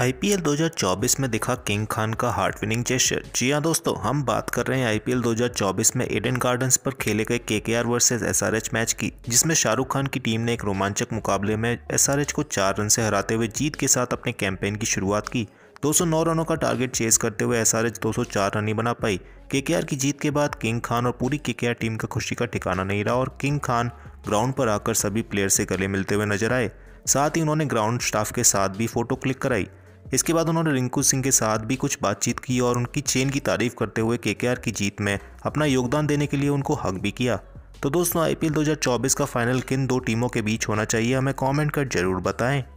IPL 2024 में दिखा king Khan का हार्ट विनिंग जेस्टर जी हाँ दोस्तों हम बात कर रहे हैं आईपीएल 2024 में एडन गार्डन्स पर खेले गए के के आर वर्सेज एसआरएच मैच की जिसमें शाहरुख खान की टीम ने एक रोमांचक मुकाबले में एसआरएच को चार रन से हराते हुए जीत के साथ अपने कैंपेन की शुरुआत की 209 रनों का टारगेट चेस करते हुए एसआरएच 204 रन ही बना पाई केकेआर की जीत के बाद किंग खान और पूरी केकेआर टीम का खुशी का ठिकाना नहीं रहा और किंग खान ग्राउंड पर आकर सभी प्लेयर से गले मिलते हुए नजर आए साथ ही उन्होंने ग्राउंड स्टाफ के साथ भी फोटो क्लिक कराई इसके बाद उन्होंने रिंकू सिंह के साथ भी कुछ बातचीत की और उनकी चेन की तारीफ करते हुए के की जीत में अपना योगदान देने के लिए उनको हक भी किया तो दोस्तों आईपीएल 2024 का फाइनल किन दो टीमों के बीच होना चाहिए हमें कमेंट कर जरूर बताएं